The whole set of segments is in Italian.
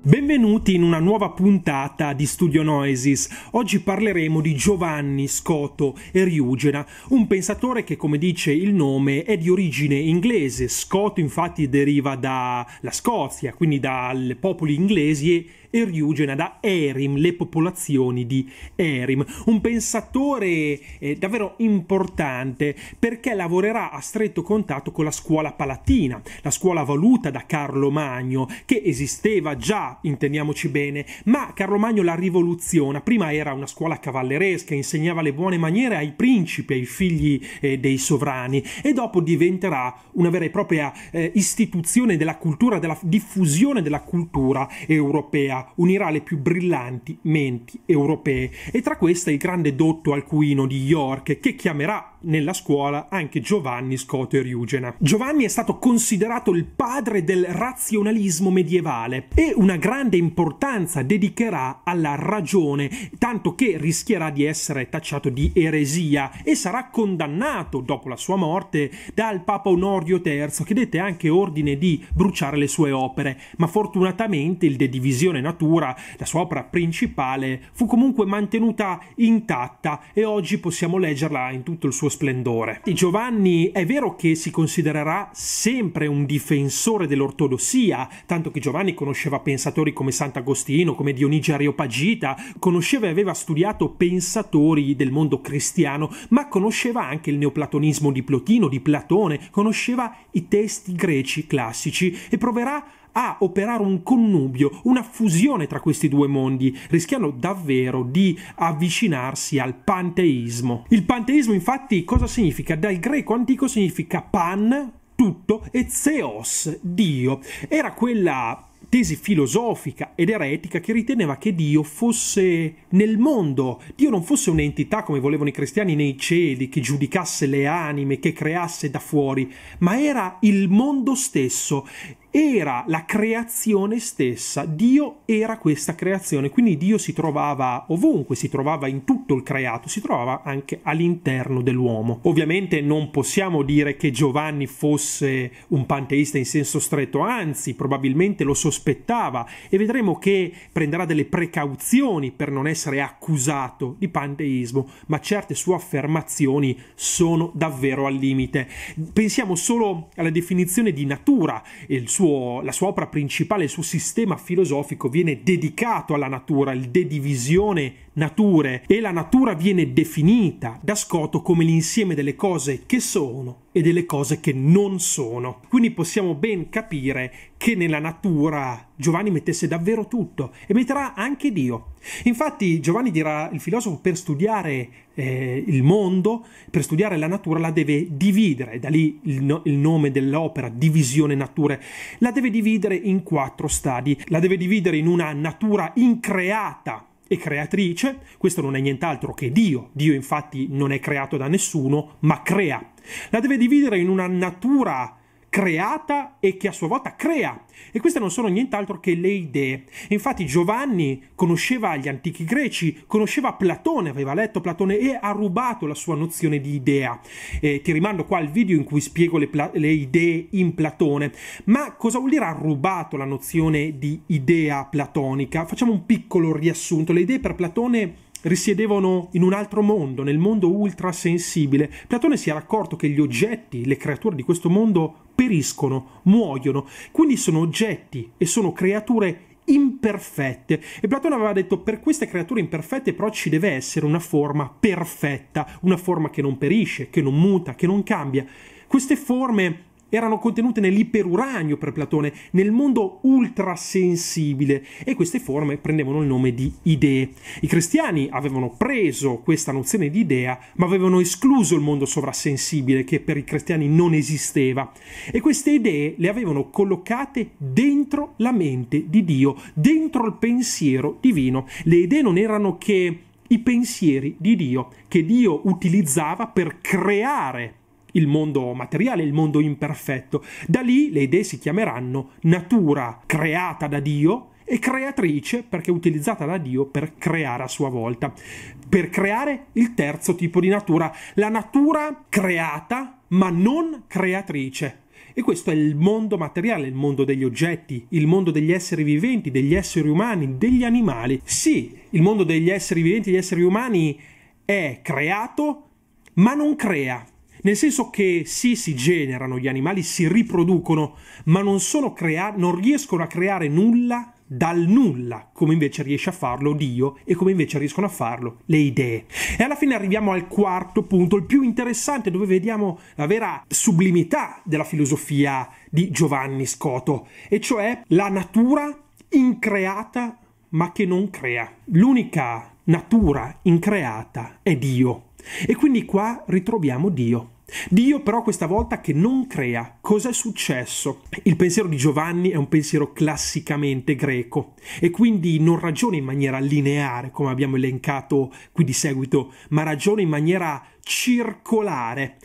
Benvenuti in una nuova puntata di Studio Noesis. Oggi parleremo di Giovanni Scoto Eriugena, un pensatore che, come dice il nome, è di origine inglese. Scoto infatti deriva dalla Scozia, quindi dai popoli inglesi e riugena da Erim, le popolazioni di Erim. Un pensatore eh, davvero importante perché lavorerà a stretto contatto con la scuola palatina, la scuola voluta da Carlo Magno, che esisteva già, intendiamoci bene, ma Carlo Magno la rivoluziona. Prima era una scuola cavalleresca, insegnava le buone maniere ai principi, ai figli eh, dei sovrani e dopo diventerà una vera e propria eh, istituzione della cultura, della diffusione della cultura europea unirà le più brillanti menti europee e tra queste il grande dotto alcuino di York che chiamerà nella scuola anche Giovanni Scoto Eriugena. Giovanni è stato considerato il padre del razionalismo medievale e una grande importanza dedicherà alla ragione, tanto che rischierà di essere tacciato di eresia e sarà condannato dopo la sua morte dal Papa Onorio III che dette anche ordine di bruciare le sue opere, ma fortunatamente il De Divisione Natura, la sua opera principale, fu comunque mantenuta intatta e oggi possiamo leggerla in tutto il suo suo splendore. Giovanni è vero che si considererà sempre un difensore dell'ortodossia, tanto che Giovanni conosceva pensatori come Sant'Agostino, come Dionigi Areopagita, conosceva e aveva studiato pensatori del mondo cristiano, ma conosceva anche il neoplatonismo di Plotino, di Platone, conosceva i testi greci classici e proverà a operare un connubio, una fusione tra questi due mondi, rischiando davvero di avvicinarsi al panteismo. Il panteismo infatti cosa significa? Dal greco antico significa pan, tutto, e zeos, Dio. Era quella tesi filosofica ed eretica che riteneva che Dio fosse nel mondo, Dio non fosse un'entità come volevano i cristiani nei cieli, che giudicasse le anime, che creasse da fuori, ma era il mondo stesso era la creazione stessa, Dio era questa creazione, quindi Dio si trovava ovunque, si trovava in tutto il creato, si trovava anche all'interno dell'uomo. Ovviamente non possiamo dire che Giovanni fosse un panteista in senso stretto, anzi probabilmente lo sospettava e vedremo che prenderà delle precauzioni per non essere accusato di panteismo, ma certe sue affermazioni sono davvero al limite. Pensiamo solo alla definizione di natura, il suo suo, la sua opera principale, il suo sistema filosofico viene dedicato alla natura, il de divisione nature e la natura viene definita da Scotto come l'insieme delle cose che sono e delle cose che non sono. Quindi possiamo ben capire che nella natura Giovanni mettesse davvero tutto e metterà anche Dio. Infatti Giovanni dirà, il filosofo per studiare eh, il mondo, per studiare la natura, la deve dividere, da lì il, no, il nome dell'opera, divisione nature, la deve dividere in quattro stadi, la deve dividere in una natura increata, e creatrice, questo non è nient'altro che Dio, Dio infatti non è creato da nessuno, ma crea. La deve dividere in una natura creata e che a sua volta crea. E queste non sono nient'altro che le idee. Infatti Giovanni conosceva gli antichi greci, conosceva Platone, aveva letto Platone e ha rubato la sua nozione di idea. Eh, ti rimando qua al video in cui spiego le, le idee in Platone. Ma cosa vuol dire ha rubato la nozione di idea platonica? Facciamo un piccolo riassunto. Le idee per Platone risiedevano in un altro mondo, nel mondo ultrasensibile. Platone si era accorto che gli oggetti, le creature di questo mondo periscono, muoiono, quindi sono oggetti e sono creature imperfette. E Platone aveva detto per queste creature imperfette però ci deve essere una forma perfetta, una forma che non perisce, che non muta, che non cambia. Queste forme erano contenute nell'iperuranio per Platone, nel mondo ultrasensibile e queste forme prendevano il nome di idee. I cristiani avevano preso questa nozione di idea, ma avevano escluso il mondo sovrasensibile che per i cristiani non esisteva e queste idee le avevano collocate dentro la mente di Dio, dentro il pensiero divino. Le idee non erano che i pensieri di Dio che Dio utilizzava per creare il mondo materiale, il mondo imperfetto. Da lì le idee si chiameranno natura creata da Dio e creatrice perché utilizzata da Dio per creare a sua volta, per creare il terzo tipo di natura, la natura creata ma non creatrice. E questo è il mondo materiale, il mondo degli oggetti, il mondo degli esseri viventi, degli esseri umani, degli animali. Sì, il mondo degli esseri viventi, degli esseri umani è creato, ma non crea. Nel senso che sì, si generano, gli animali si riproducono, ma non, crea- non riescono a creare nulla dal nulla, come invece riesce a farlo Dio e come invece riescono a farlo le idee. E alla fine arriviamo al quarto punto, il più interessante, dove vediamo la vera sublimità della filosofia di Giovanni Scoto, e cioè la natura increata ma che non crea. L'unica natura increata è Dio. E quindi qua ritroviamo Dio. Dio però questa volta che non crea. Cos'è successo? Il pensiero di Giovanni è un pensiero classicamente greco e quindi non ragiona in maniera lineare come abbiamo elencato qui di seguito, ma ragiona in maniera circolare.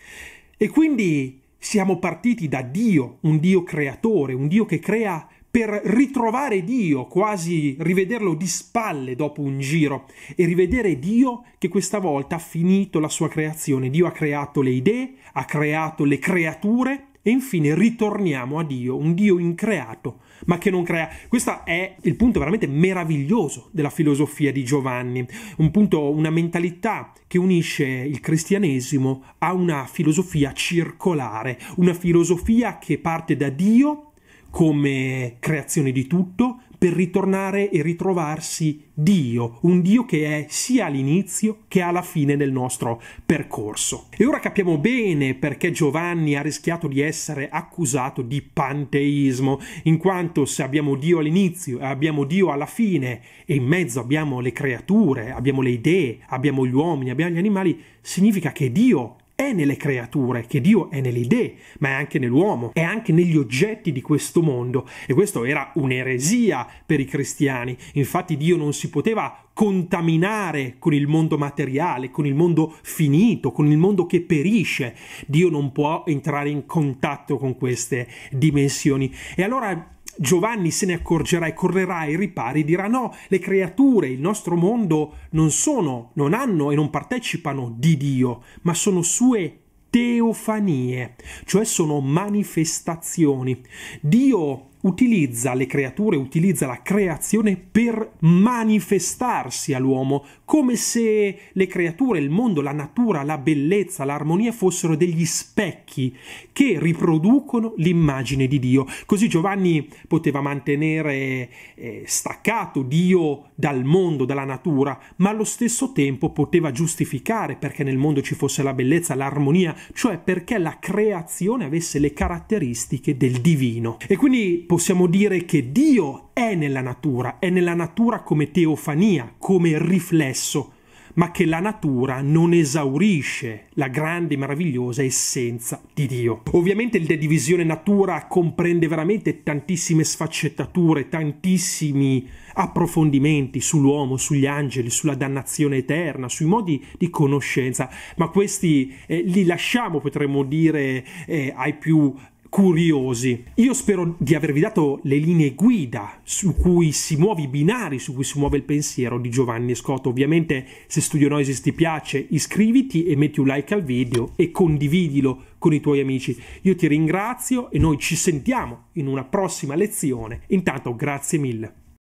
E quindi siamo partiti da Dio, un Dio creatore, un Dio che crea per ritrovare Dio, quasi rivederlo di spalle dopo un giro e rivedere Dio che questa volta ha finito la sua creazione. Dio ha creato le idee, ha creato le creature e infine ritorniamo a Dio, un Dio increato, ma che non crea. Questo è il punto veramente meraviglioso della filosofia di Giovanni, un punto, una mentalità che unisce il cristianesimo a una filosofia circolare, una filosofia che parte da Dio come creazione di tutto per ritornare e ritrovarsi Dio, un Dio che è sia all'inizio che alla fine del nostro percorso. E ora capiamo bene perché Giovanni ha rischiato di essere accusato di panteismo, in quanto se abbiamo Dio all'inizio e abbiamo Dio alla fine e in mezzo abbiamo le creature, abbiamo le idee, abbiamo gli uomini, abbiamo gli animali, significa che Dio è nelle creature, che Dio è nelle idee, ma è anche nell'uomo, è anche negli oggetti di questo mondo. E questo era un'eresia per i cristiani. Infatti Dio non si poteva contaminare con il mondo materiale, con il mondo finito, con il mondo che perisce. Dio non può entrare in contatto con queste dimensioni. E allora Giovanni se ne accorgerà e correrà ai ripari, e dirà no, le creature, il nostro mondo non sono, non hanno e non partecipano di Dio, ma sono sue teofanie, cioè sono manifestazioni. Dio utilizza le creature, utilizza la creazione per manifestarsi all'uomo, come se le creature, il mondo, la natura, la bellezza, l'armonia fossero degli specchi che riproducono l'immagine di Dio. Così Giovanni poteva mantenere eh, staccato Dio dal mondo, dalla natura, ma allo stesso tempo poteva giustificare perché nel mondo ci fosse la bellezza, l'armonia, cioè perché la creazione avesse le caratteristiche del divino. E quindi possiamo dire che Dio è nella natura, è nella natura come teofania, come riflesso, ma che la natura non esaurisce la grande e meravigliosa essenza di Dio. Ovviamente la divisione natura comprende veramente tantissime sfaccettature, tantissimi approfondimenti sull'uomo, sugli angeli, sulla dannazione eterna, sui modi di conoscenza, ma questi eh, li lasciamo, potremmo dire, eh, ai più curiosi. Io spero di avervi dato le linee guida su cui si muove i binari, su cui si muove il pensiero di Giovanni Scotto. Ovviamente se Studio Noises ti piace iscriviti e metti un like al video e condividilo con i tuoi amici. Io ti ringrazio e noi ci sentiamo in una prossima lezione. Intanto grazie mille.